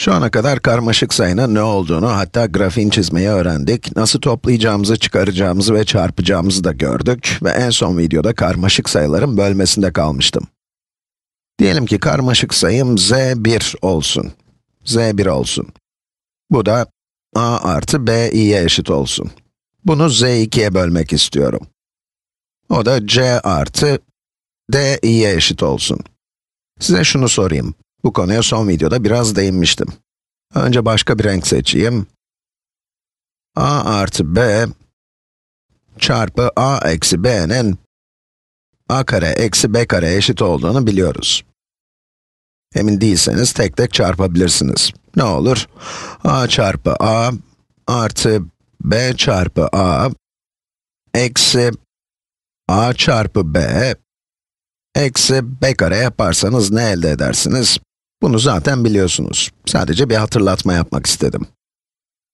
Şu ana kadar karmaşık sayının ne olduğunu, hatta grafiğini çizmeyi öğrendik. Nasıl toplayacağımızı, çıkaracağımızı ve çarpacağımızı da gördük. Ve en son videoda karmaşık sayıların bölmesinde kalmıştım. Diyelim ki karmaşık sayım z1 olsun. z1 olsun. Bu da a artı b i'ye eşit olsun. Bunu z2'ye bölmek istiyorum. O da c artı d i'ye eşit olsun. Size şunu sorayım. Bu konuya son videoda biraz değinmiştim. Önce başka bir renk seçeyim. a artı b çarpı a eksi b'nin a kare eksi b kare eşit olduğunu biliyoruz. Emin değilseniz tek tek çarpabilirsiniz. Ne olur? a çarpı a artı b çarpı a eksi a çarpı b eksi b kare yaparsanız ne elde edersiniz? Bunu zaten biliyorsunuz. Sadece bir hatırlatma yapmak istedim.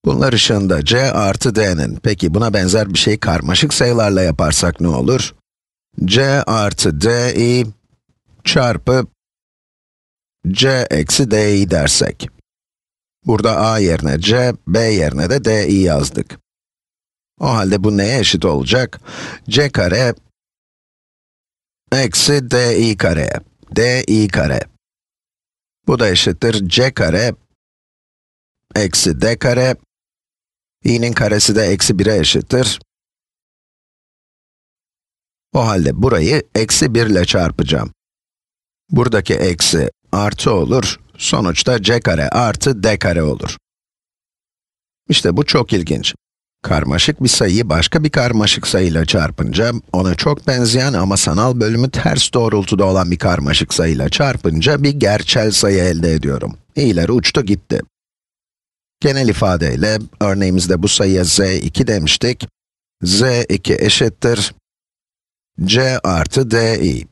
Bunlar ışığında c artı d'nin, peki buna benzer bir şey karmaşık sayılarla yaparsak ne olur? c artı di çarpı c eksi di dersek. Burada a yerine c, b yerine de di yazdık. O halde bu neye eşit olacak? c kare eksi di kare. di kare. Bu da eşittir c kare eksi d kare. i'nin karesi de eksi 1'e eşittir. O halde burayı eksi 1 ile çarpacağım. Buradaki eksi artı olur. Sonuçta c kare artı d kare olur. İşte bu çok ilginç. Karmaşık bir sayıyı başka bir karmaşık sayıyla çarpınca, ona çok benzeyen ama sanal bölümü ters doğrultuda olan bir karmaşık sayıyla çarpınca bir gerçel sayı elde ediyorum. İyiler uçtu gitti. Genel ifadeyle, örneğimizde bu sayıya z2 demiştik. z2 eşittir c artı di.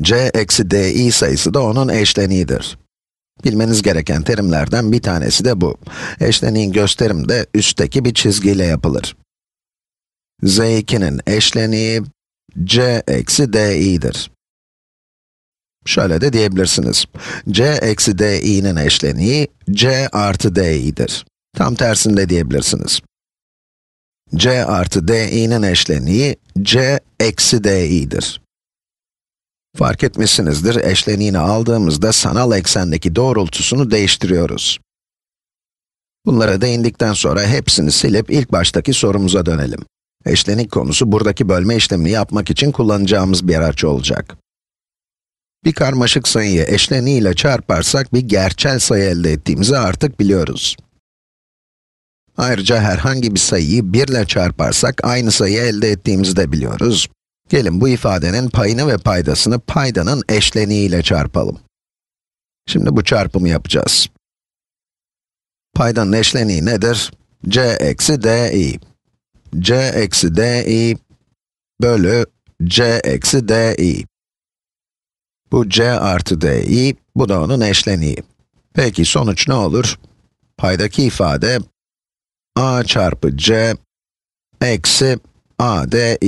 c eksi di sayısı da onun eşleniğidir. Bilmeniz gereken terimlerden bir tanesi de bu. Eşleniğin gösterim de üstteki bir çizgiyle yapılır. z2'nin eşleniği c eksi di'dir. Şöyle de diyebilirsiniz. c eksi di'nin eşleniği c artı di'dir. Tam tersini de diyebilirsiniz. c artı di'nin eşleniği c eksi di'dir. Fark etmişsinizdir, eşleniğini aldığımızda sanal eksendeki doğrultusunu değiştiriyoruz. Bunlara değindikten sonra hepsini silip ilk baştaki sorumuza dönelim. Eşlenik konusu buradaki bölme işlemini yapmak için kullanacağımız bir araç olacak. Bir karmaşık sayıyı eşleniği ile çarparsak bir gerçel sayı elde ettiğimizi artık biliyoruz. Ayrıca herhangi bir sayıyı 1 ile çarparsak aynı sayı elde ettiğimizi de biliyoruz. Gelin bu ifadenin payını ve paydasını paydanın eşleniği ile çarpalım. Şimdi bu çarpımı yapacağız. Paydanın eşleniği nedir? c eksi di. c eksi di bölü c eksi di. Bu c artı di, bu da onun eşleniği. Peki sonuç ne olur? Paydaki ifade a çarpı c eksi a di.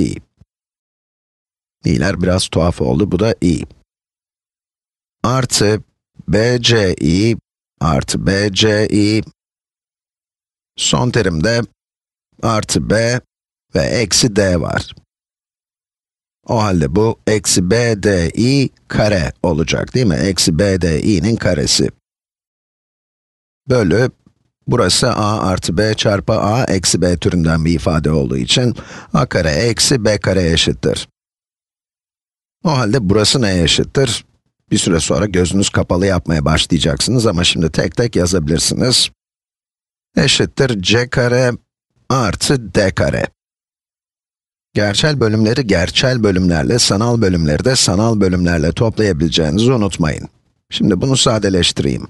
I'ler biraz tuhaf oldu, bu da i. Artı bci artı bci son terimde artı b ve eksi d var. O halde bu eksi bdi kare olacak değil mi? Eksi bdi'nin karesi. Bölü, burası a artı b çarpı a eksi b türünden bir ifade olduğu için a kare eksi b kare eşittir. O halde burası neye eşittir? Bir süre sonra gözünüz kapalı yapmaya başlayacaksınız ama şimdi tek tek yazabilirsiniz. Eşittir c kare artı d kare. Gerçel bölümleri gerçel bölümlerle, sanal bölümleri de sanal bölümlerle toplayabileceğinizi unutmayın. Şimdi bunu sadeleştireyim.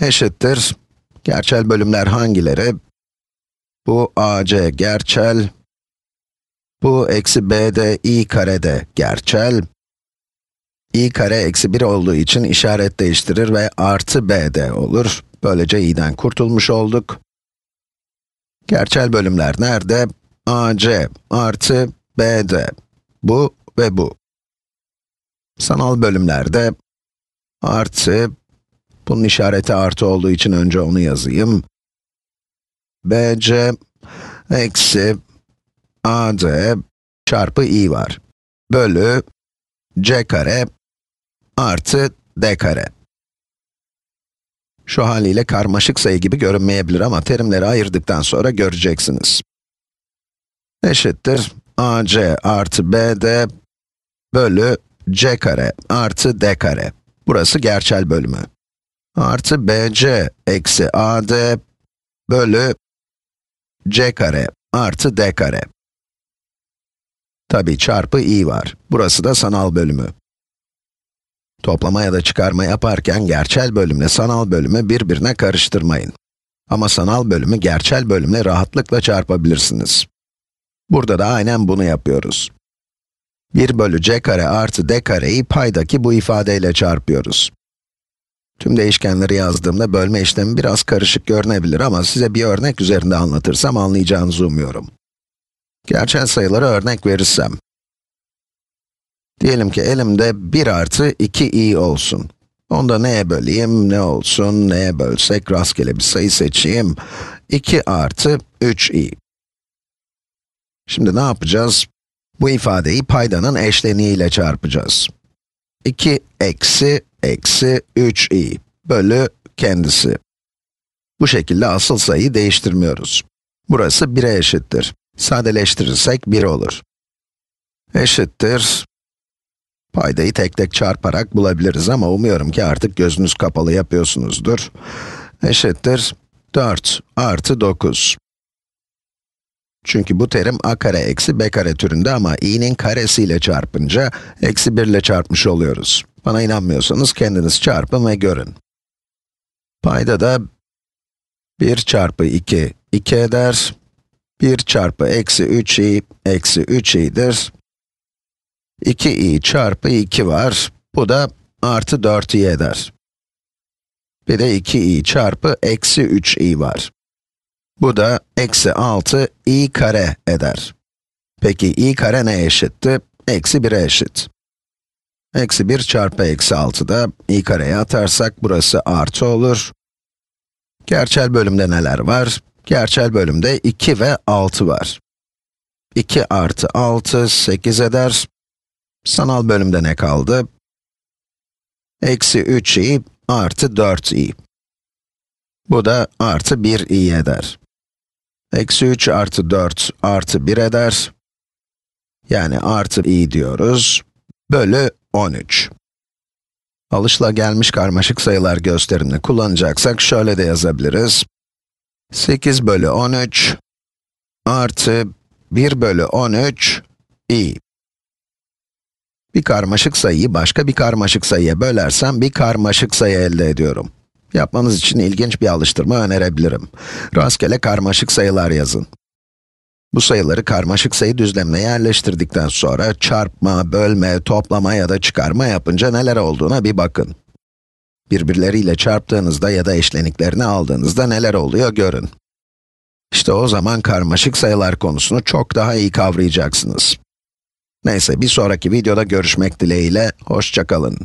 Eşittir, gerçel bölümler hangileri? Bu ac gerçel, bu eksi b de i kare de gerçel. i kare eksi 1 olduğu için işaret değiştirir ve artı b de olur. Böylece i'den kurtulmuş olduk. Gerçel bölümler nerede? ac artı bd. Bu ve bu. Sanal bölümlerde artı, bunun işareti artı olduğu için önce onu yazayım. bc eksi az çarpı i var. Bölü c kare artı d kare. Şu haliyle karmaşık sayı gibi görünmeyebilir ama terimleri ayırdıktan sonra göreceksiniz. Eşittir ac artı bd bölü c kare artı d kare. Burası gerçel bölümü. Artı bc eksi ad bölü c kare artı d kare. Tabi çarpı i var. Burası da sanal bölümü. Toplama ya da çıkarma yaparken gerçel bölümle sanal bölümü birbirine karıştırmayın. Ama sanal bölümü gerçel bölümle rahatlıkla çarpabilirsiniz. Burada da aynen bunu yapıyoruz. 1 bölü c kare artı d kareyi paydaki bu ifadeyle çarpıyoruz. Tüm değişkenleri yazdığımda bölme işlemi biraz karışık görünebilir ama size bir örnek üzerinde anlatırsam anlayacağınızı umuyorum. Gerçel sayılara örnek verirsem. Diyelim ki elimde 1 artı 2i olsun. Onu da neye böleyim, ne olsun, neye bölsek rastgele bir sayı seçeyim. 2 artı 3i. Şimdi ne yapacağız? Bu ifadeyi paydanın eşleniğiyle çarpacağız. 2 eksi eksi 3i bölü kendisi. Bu şekilde asıl sayıyı değiştirmiyoruz. Burası 1'e eşittir. Sadeleştirirsek 1 olur. Eşittir. Paydayı tek tek çarparak bulabiliriz ama umuyorum ki artık gözünüz kapalı yapıyorsunuzdur. Eşittir 4 artı 9. Çünkü bu terim a kare eksi b kare türünde ama i'nin karesiyle çarpınca eksi 1 ile çarpmış oluyoruz. Bana inanmıyorsanız kendiniz çarpın ve görün. Payda da 1 çarpı 2, 2 eder. 1 çarpı eksi 3i, eksi 3i'dir. 2i çarpı 2 var. Bu da artı 4i eder. Bir de 2i çarpı eksi 3i var. Bu da eksi 6i kare eder. Peki i kare ne eşitti? Eksi 1'e eşit. Eksi 1 çarpı eksi 6 da i kareye atarsak burası artı olur. Gerçel bölümde neler var? Gerçel bölümde 2 ve 6 var. 2 artı 6, 8 eder. Sanal bölümde ne kaldı? Eksi 3i artı 4i. Bu da artı 1i eder. Eksi 3 artı 4 artı 1 eder. Yani artı i diyoruz. Bölü 13. Alışla gelmiş karmaşık sayılar gösterimini kullanacaksak şöyle de yazabiliriz. 8 bölü 13 artı 1 bölü 13 i. Bir karmaşık sayıyı başka bir karmaşık sayıya bölersem bir karmaşık sayı elde ediyorum. Yapmanız için ilginç bir alıştırma önerebilirim. Rastgele karmaşık sayılar yazın. Bu sayıları karmaşık sayı düzlemine yerleştirdikten sonra çarpma, bölme, toplama ya da çıkarma yapınca neler olduğuna bir bakın. Birbirleriyle çarptığınızda ya da eşleniklerini aldığınızda neler oluyor görün. İşte o zaman karmaşık sayılar konusunu çok daha iyi kavrayacaksınız. Neyse bir sonraki videoda görüşmek dileğiyle, hoşçakalın.